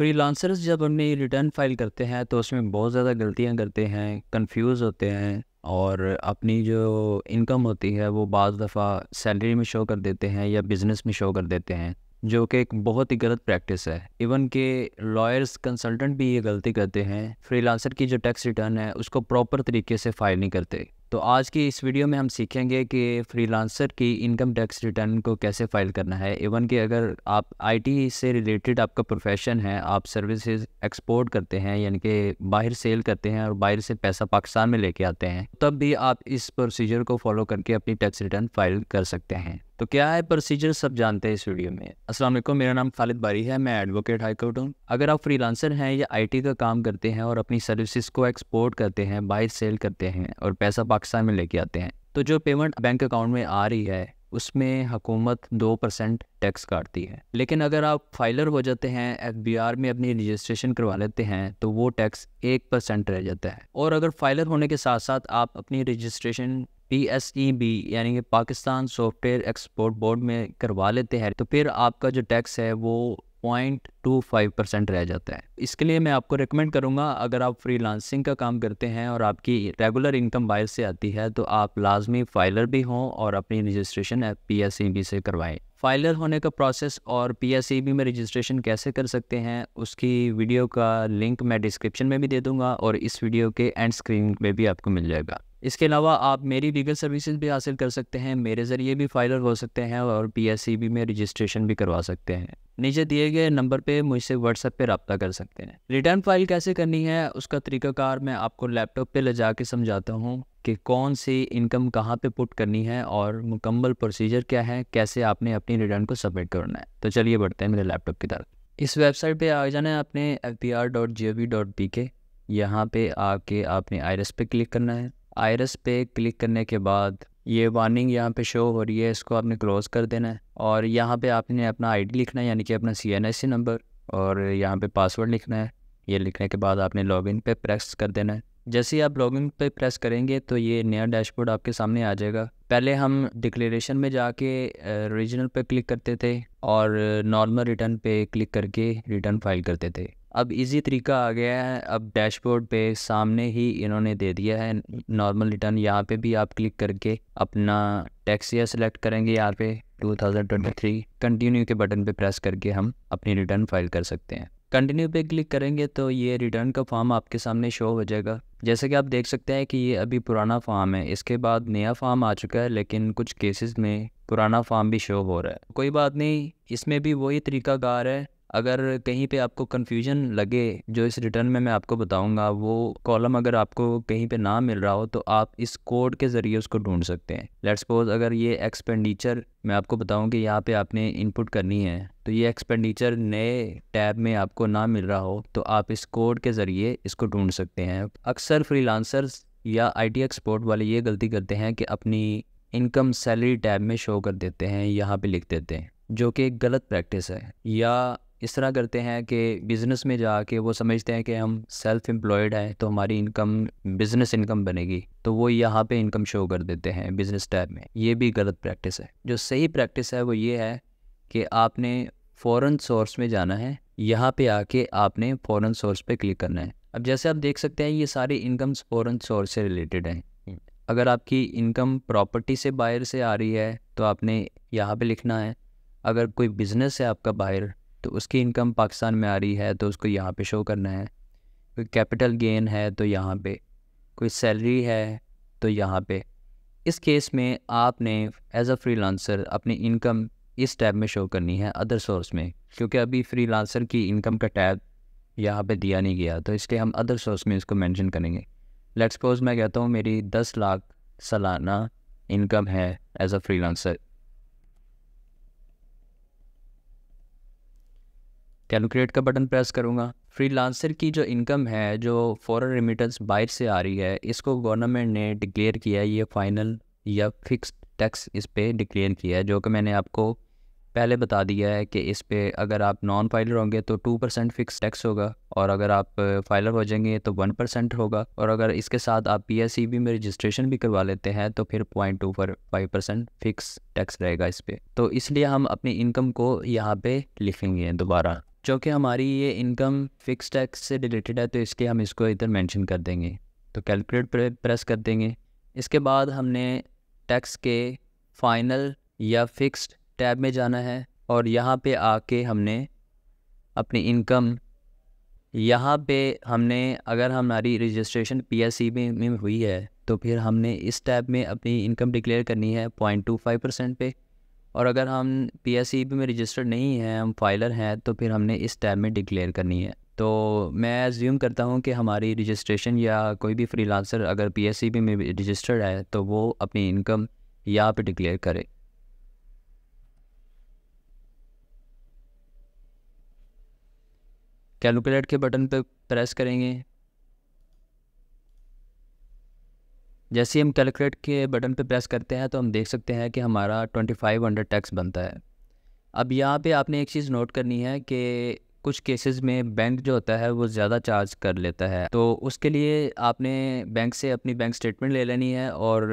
freelancers जब अपनी return file करते हैं तो उसमें बहुत ज़्यादा गलतियां करते हैं कंफ्यूज होते हैं और अपनी जो इनकम होती है वो बज़ दफ़ा सैलरी में शो कर देते हैं या बिज़नेस में शो कर देते हैं जो कि एक बहुत ही गलत प्रैक्टिस है इवन के लॉयर्स कंसल्टेंट भी ये गलती करते हैं फ्रीलांसर की जो टैक्स रिटर्न है उसको प्रॉपर तरीके से फाइल नहीं करते तो आज की इस वीडियो में हम सीखेंगे कि फ्रीलांसर की इनकम टैक्स रिटर्न को कैसे फाइल करना है इवन कि अगर आप आईटी से रिलेटेड आपका प्रोफेशन है आप सर्विसेज एक्सपोर्ट करते हैं यानी कि बाहर सेल करते हैं और बाहर से पैसा पाकिस्तान में लेके आते हैं तब भी आप इस प्रोसीजर को फॉलो करके अपनी टैक्स रिटर्न फाइल कर सकते हैं तो क्या है प्रोसीजर सब जानते हैं इस वीडियो में अस्सलाम वालेकुम मेरा नाम खालिद बारी है मैं एडवोकेट हाईकोर्ट हूँ अगर आप फ्रीलांसर हैं या आईटी का काम करते हैं और अपनी सर्विसेज को एक्सपोर्ट करते हैं बाहर सेल करते हैं और पैसा पाकिस्तान में लेके आते हैं तो जो पेमेंट बैंक अकाउंट में आ रही है उसमें हुकूमत दो परसेंट टैक्स काटती है लेकिन अगर आप फाइलर हो जाते हैं एफ में अपनी रजिस्ट्रेशन करवा लेते हैं तो वो टैक्स एक परसेंट रह जाता है और अगर फाइलर होने के साथ साथ आप अपनी registration P S E B यानी कि पाकिस्तान सॉफ्टवेयर एक्सपोर्ट बोर्ड में करवा लेते हैं तो फिर आपका जो टैक्स है वो पॉइंट टू फाइव परसेंट रह जाता है इसके लिए मैं आपको रिकमेंड करूंगा अगर आप फ्रीलांसिंग का काम करते हैं और आपकी रेगुलर इनकम बाहर से आती है तो आप लाजमी फाइलर भी हों और अपनी रजिस्ट्रेशन पी एस से करवाएं फाइलर होने का प्रोसेस और पी e में रजिस्ट्रेशन कैसे कर सकते हैं उसकी वीडियो का लिंक मैं डिस्क्रिप्शन में भी दे दूँगा और इस वीडियो के एंड स्क्रीन में भी आपको मिल जाएगा इसके अलावा आप मेरी लीगल सर्विसेज भी हासिल कर सकते हैं मेरे ज़रिए भी फाइलर हो सकते हैं और पी भी में रजिस्ट्रेशन भी करवा सकते हैं नीचे दिए गए नंबर पे मुझसे व्हाट्सएप पे रबता कर सकते हैं रिटर्न फाइल कैसे करनी है उसका तरीकाकार मैं आपको लैपटॉप पे ले जा के समझाता हूँ कि कौन सी इनकम कहाँ पे पुट करनी है और मुकम्मल प्रोसीजर क्या है कैसे आपने अपनी रिटर्न को सबमिट करना है तो चलिए बढ़ते हैं मेरे लैपटॉप की तरफ इस वेबसाइट पर आ जाना है आपने F P R dot dot G O V के यहाँ पे आके आपने एस पे क्लिक करना है आयरस पे क्लिक करने के बाद ये वार्निंग यहाँ पे शो हो रही है इसको आपने क्लोज़ कर देना है और यहाँ पे आपने अपना आईडी लिखना है यानी कि अपना सी नंबर और यहाँ पे पासवर्ड लिखना है ये लिखने के बाद आपने लॉगिन पे प्रेस कर देना है जैसे ही आप लॉगिन पे प्रेस करेंगे तो ये नया डैशबोर्ड आपके सामने आ जाएगा पहले हम डिक्लेरेशन में जाके रीजनल पे क्लिक करते थे और नॉर्मल रिटर्न पे क्लिक करके रिटर्न फाइल करते थे अब इजी तरीका आ गया है अब डैशबोर्ड पे सामने ही इन्होंने दे दिया है नॉर्मल रिटर्न यहाँ पे भी आप क्लिक करके अपना टैक्स ईयर सेलेक्ट करेंगे यहाँ पे 2023 कंटिन्यू के बटन पे प्रेस करके हम अपनी रिटर्न फाइल कर सकते हैं कंटिन्यू पे क्लिक करेंगे तो ये रिटर्न का फॉर्म आपके सामने शो हो जाएगा जैसे कि आप देख सकते हैं कि ये अभी पुराना फॉर्म है इसके बाद नया फॉर्म आ चुका है लेकिन कुछ केसेस में पुराना फॉर्म भी शो हो रहा है कोई बात नहीं इसमें भी वही तरीका कार है अगर कहीं पे आपको कन्फ्यूजन लगे जो इस रिटर्न में मैं आपको बताऊंगा वो कॉलम अगर आपको कहीं पे ना मिल रहा हो तो आप इस कोड के ज़रिए उसको ढूंढ सकते हैं लेट्स सपोज अगर ये एक्सपेंडिचर मैं आपको बताऊं कि यहाँ पे आपने इनपुट करनी है तो ये एक्सपेंडिचर नए टैब में आपको ना मिल रहा हो तो आप इस कोड के ज़रिए इसको ढूँढ सकते हैं अक्सर फ्री या आई एक्सपोर्ट वाले ये गलती करते हैं कि अपनी इनकम सैलरी टैब में शो कर देते हैं यहाँ पर लिख देते हैं जो कि एक गलत प्रैक्टिस है या इस तरह करते हैं कि बिज़नेस में जा के वो समझते हैं कि हम सेल्फ एम्प्लॉयड हैं तो हमारी इनकम बिज़नेस इनकम बनेगी तो वो यहाँ पे इनकम शो कर देते हैं बिज़नेस टाइप में ये भी गलत प्रैक्टिस है जो सही प्रैक्टिस है वो ये है कि आपने फ़ौरन सोर्स में जाना है यहाँ पे आके आपने फ़ौरन सोर्स पे क्लिक करना है अब जैसे आप देख सकते हैं ये सारे इनकम्स फ़ौरन सोर्स से रिलेटेड हैं अगर आपकी इनकम प्रॉपर्टी से बाहर से आ रही है तो आपने यहाँ पे लिखना है अगर कोई बिज़नेस है आपका बाहर तो उसकी इनकम पाकिस्तान में आ रही है तो उसको यहाँ पे शो करना है कोई कैपिटल गेन है तो यहाँ पे कोई सैलरी है तो यहाँ पे इस केस में आपने एज अ फ्री अपनी इनकम इस टैब में शो करनी है अदर सोर्स में क्योंकि अभी फ्री की इनकम का टैब यहाँ पे दिया नहीं गया तो इसलिए हम अदर सोर्स में इसको मेंशन करेंगे लेट्स सपोज मैं कहता हूँ मेरी दस लाख सालाना इनकम है एज अ फ्रीलांसर कैलकुलेट का बटन प्रेस करूँगा फ्रीलांसर की जो इनकम है जो फॉरेन रिमिटेंस बाहर से आ रही है इसको गवर्नमेंट ने डिक्लेयर किया है ये फाइनल या फिक्स टैक्स इस पर डिक्लेयर किया है जो कि मैंने आपको पहले बता दिया है कि इस पर अगर आप नॉन फाइलर होंगे तो टू परसेंट फिक्स टैक्स होगा और अगर आप फाइलर हो जाएंगे तो वन परसेंट होगा और अगर इसके साथ आप पी एस सी बी में रजिस्ट्रेशन भी करवा लेते हैं तो फिर point two five percent fix tax रहेगा इस पर तो इसलिए हम अपनी इनकम को यहाँ पे लिखेंगे दोबारा चूँकि हमारी ये इनकम फिक्स टैक्स से रिलेटेड है तो इसलिए हम इसको इधर मेंशन कर देंगे तो कैलकुलेट प्रेस कर देंगे इसके बाद हमने टैक्स के फाइनल या फिक्स्ड टैब में जाना है और यहाँ पे आके हमने अपनी इनकम यहाँ पे हमने अगर हमारी रजिस्ट्रेशन पी में, में हुई है तो फिर हमने इस टैब में अपनी इनकम डिक्लेयर करनी है पॉइंट टू फाइव परसेंट पर और अगर हम पी एस सी में रजिस्टर्ड नहीं हैं हम फाइलर हैं तो फिर हमने इस टैब में डिक्लेयर करनी है तो मैं ज्यूम करता हूँ कि हमारी रजिस्ट्रेशन या कोई भी फ्रीलांसर अगर पी एस सी में रजिस्टर्ड है तो वो अपनी इनकम यहाँ पे डिक्लेयर करे कैलकुलेट के बटन पे प्रेस करेंगे जैसे ही हम कैलकुलेट के बटन पर प्रेस करते हैं तो हम देख सकते हैं कि हमारा ट्वेंटी फाइव हंड्रेड टैक्स बनता है अब यहाँ पे आपने एक चीज़ नोट करनी है कि कुछ केसेस में बैंक जो होता है वो ज़्यादा चार्ज कर लेता है तो उसके लिए आपने बैंक से अपनी बैंक स्टेटमेंट ले लेनी है और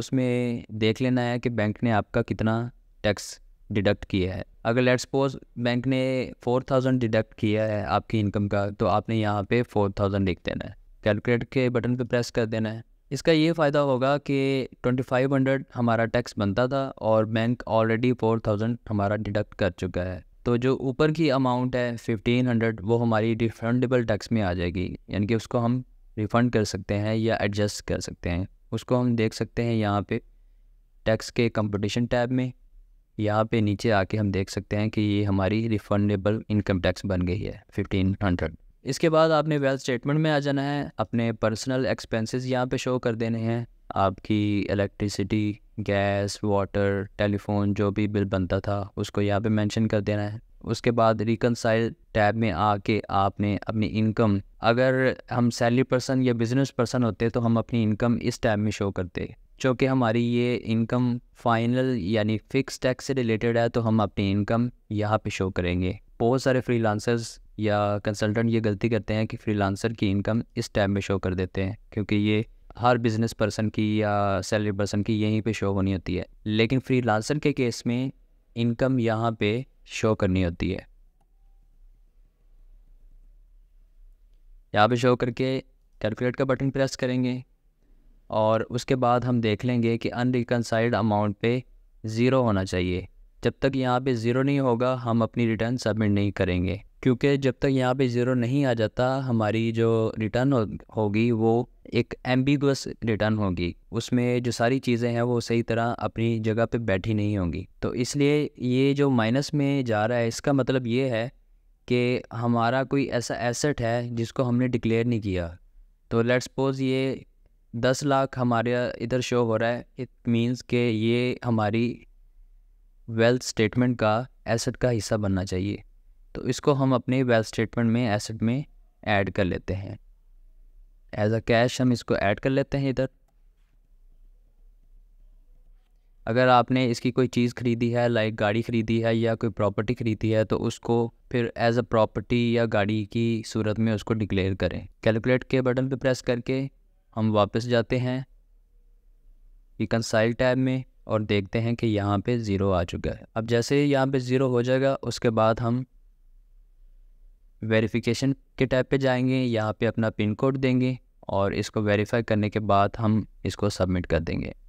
उसमें देख लेना है कि बैंक ने आपका कितना टैक्स डिडक्ट किया है अगर लेट सपोज बैंक ने फोर थाउजेंड डिडक्ट किया है आपकी इनकम का तो आपने यहाँ पे फोर थाउजेंड लिख देना है कैलकुलेट के बटन पर प्रेस कर देना है इसका ये फ़ायदा होगा कि 2500 हमारा टैक्स बनता था और बैंक ऑलरेडी 4000 हमारा डिडक्ट कर चुका है तो जो ऊपर की अमाउंट है 1500 वो हमारी रिफंडेबल टैक्स में आ जाएगी यानी कि उसको हम रिफ़ंड कर सकते हैं या एडजस्ट कर सकते हैं उसको हम देख सकते हैं यहाँ पे टैक्स के कंपटीशन टैब में यहाँ पे नीचे आके हम देख सकते हैं कि ये हमारी रिफंडेबल इनकम टैक्स बन गई है फ़िफ्टीन हंड्रेड इसके बाद आपने वेल्थ स्टेटमेंट में आ जाना है अपने पर्सनल एक्सपेंसेस यहाँ पे शो कर देने हैं आपकी इलेक्ट्रिसिटी गैस वाटर टेलीफोन जो भी बिल बनता था उसको यहाँ पे मेंशन कर देना है उसके बाद रिकनसाइल टैब में आके आपने अपनी इनकम अगर हम सैलरी पर्सन या बिजनेस पर्सन होते तो हम अपनी इनकम इस टैब में शो करते कि हमारी ये इनकम फाइनल यानी फ़िक्स टैक्स से रिलेटेड है तो हम अपनी इनकम यहाँ पे शो करेंगे बहुत सारे फ्री या कंसल्टेंट ये गलती करते हैं कि फ्री की इनकम इस टाइम में शो कर देते हैं क्योंकि ये हर बिजनेस पर्सन की या सैलरी पर्सन की यहीं पे शो होनी होती है लेकिन फ्री के केस में इनकम यहाँ पे शो करनी होती है यहाँ पे शो करके कैलकुलेट का बटन प्रेस करेंगे और उसके बाद हम देख लेंगे कि अनरिकनसाइल्ड अमाउंट पे ज़ीरो होना चाहिए जब तक यहाँ पे ज़ीरो नहीं होगा हम अपनी रिटर्न सबमिट नहीं करेंगे क्योंकि जब तक यहाँ पे ज़ीरो नहीं आ जाता हमारी जो रिटर्न होगी वो एक एम्बिगस रिटर्न होगी उसमें जो सारी चीज़ें हैं वो सही तरह अपनी जगह पे बैठी नहीं होंगी तो इसलिए ये जो माइनस में जा रहा है इसका मतलब ये है कि हमारा कोई ऐसा एसेट है जिसको हमने डिक्लेयर नहीं किया तो लेट्स सपोज़ ये दस लाख हमारे इधर शो हो रहा है इट मीन्स के ये हमारी वेल्थ स्टेटमेंट का एसेट का हिस्सा बनना चाहिए तो इसको हम अपने वेल्थ स्टेटमेंट में एसेट में ऐड कर लेते हैं एज अ कैश हम इसको ऐड कर लेते हैं इधर अगर आपने इसकी कोई चीज़ खरीदी है लाइक गाड़ी खरीदी है या कोई प्रॉपर्टी खरीदी है तो उसको फिर एज अ प्रॉपर्टी या गाड़ी की सूरत में उसको डिक्लेयर करें कैलकुलेट के बटन पर प्रेस करके हम वापस जाते हैं रिकनसाइल टैब में और देखते हैं कि यहाँ पे ज़ीरो आ चुका है अब जैसे ही यहाँ पे ज़ीरो हो जाएगा उसके बाद हम वेरिफिकेशन के टैब पे जाएंगे यहाँ पे अपना पिन कोड देंगे और इसको वेरीफाई करने के बाद हम इसको सबमिट कर देंगे